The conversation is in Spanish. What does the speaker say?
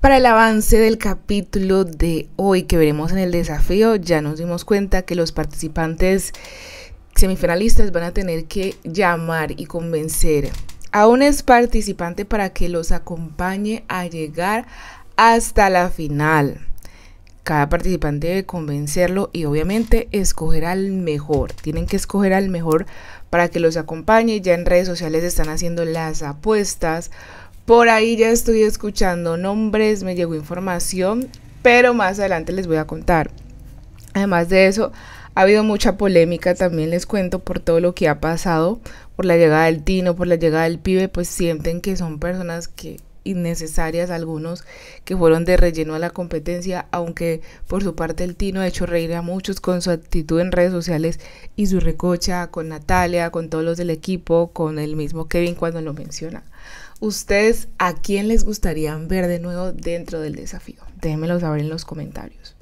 Para el avance del capítulo de hoy que veremos en el desafío, ya nos dimos cuenta que los participantes semifinalistas van a tener que llamar y convencer a un ex participante para que los acompañe a llegar hasta la final. Cada participante debe convencerlo y obviamente escoger al mejor. Tienen que escoger al mejor para que los acompañe. Ya en redes sociales están haciendo las apuestas por ahí ya estoy escuchando nombres, me llegó información, pero más adelante les voy a contar. Además de eso, ha habido mucha polémica, también les cuento por todo lo que ha pasado, por la llegada del Tino, por la llegada del pibe, pues sienten que son personas que innecesarias algunos que fueron de relleno a la competencia, aunque por su parte el Tino ha hecho reír a muchos con su actitud en redes sociales y su recocha con Natalia, con todos los del equipo, con el mismo Kevin cuando lo menciona. ¿Ustedes a quién les gustaría ver de nuevo dentro del desafío? Déjenmelo saber en los comentarios.